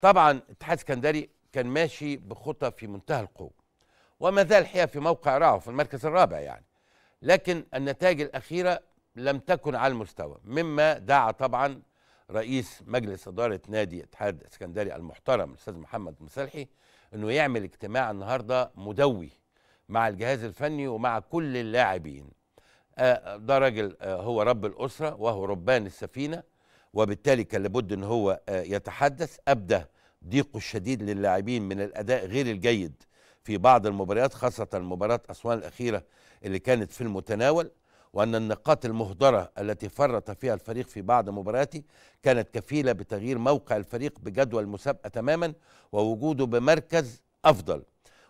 طبعا اتحاد اسكندري كان ماشي بخطى في منتهى القوه وما زال الحقيقه في موقع رائع في المركز الرابع يعني لكن النتائج الاخيره لم تكن على المستوى مما دعا طبعا رئيس مجلس اداره نادي اتحاد اسكندري المحترم الاستاذ محمد مسلحي انه يعمل اجتماع النهارده مدوي مع الجهاز الفني ومع كل اللاعبين آه، ده راجل آه، هو رب الاسره وهو ربان السفينه وبالتالي كان لابد ان هو آه، يتحدث ابدى ضيقه الشديد للاعبين من الاداء غير الجيد في بعض المباريات خاصه مباراه اسوان الاخيره اللي كانت في المتناول وان النقاط المهدره التي فرط فيها الفريق في بعض مبارياته كانت كفيله بتغيير موقع الفريق بجدول المسابقه تماما ووجوده بمركز افضل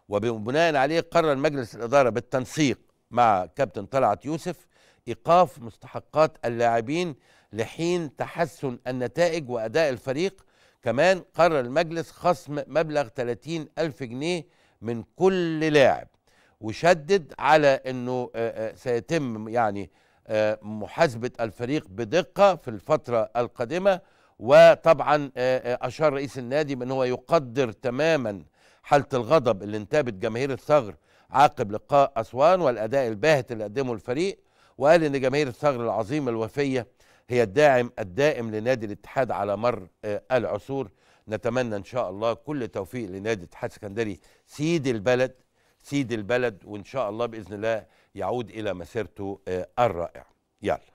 وبناء عليه قرر مجلس الاداره بالتنسيق مع كابتن طلعت يوسف ايقاف مستحقات اللاعبين لحين تحسن النتائج واداء الفريق كمان قرر المجلس خصم مبلغ 30 ألف جنيه من كل لاعب وشدد على أنه سيتم يعني محاسبة الفريق بدقة في الفترة القادمة وطبعا أشار رئيس النادي هو يقدر تماما حالة الغضب اللي انتابت جماهير الثغر عقب لقاء أسوان والأداء الباهت اللي قدمه الفريق وقال إن جماهير الثغر العظيمة الوفية هي الداعم الدائم لنادي الاتحاد على مر آه، العصور نتمنى إن شاء الله كل توفيق لنادي الاتحاد السكندري سيد البلد سيد البلد وإن شاء الله بإذن الله يعود إلى مسيرته آه، الرائعة يلا